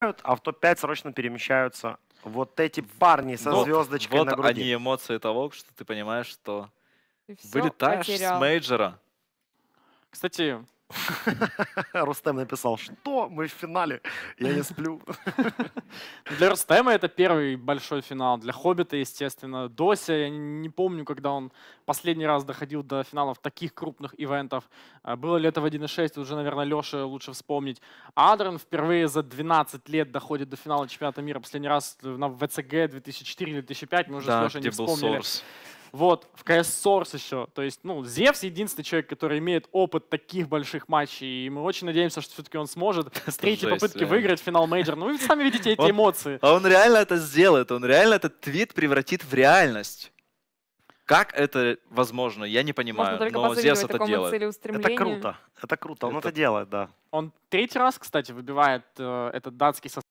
а в топ-5 срочно перемещаются вот эти парни со вот, звездочкой вот на груди. они эмоции того, что ты понимаешь, что вылетаешь потерял. с мейджора. Кстати, Рустем написал, что мы в финале, я не сплю. Для Рустема это первый большой финал, для Хоббита, естественно. Дося, я не помню, когда он последний раз доходил до финалов таких крупных ивентов. А, было ли это в 1.6, уже, наверное, Леша лучше вспомнить. Адрен впервые за 12 лет доходит до финала чемпионата мира. Последний раз на ВЦГ 2004-2005, мы уже да, с Лешей не вспомнили. Source. Вот, в CS Source еще. То есть, ну, Зевс единственный человек, который имеет опыт таких больших матчей. И мы очень надеемся, что все-таки он сможет с третьей попытки выиграть финал мейджор. Ну, вы сами видите эти эмоции. А он реально это сделает. Он реально этот твит превратит в реальность. Как это возможно, я не понимаю, Можно но Зевс это делает. Это круто, это круто, он это, это делает, да. Он третий раз, кстати, выбивает э, этот датский состав.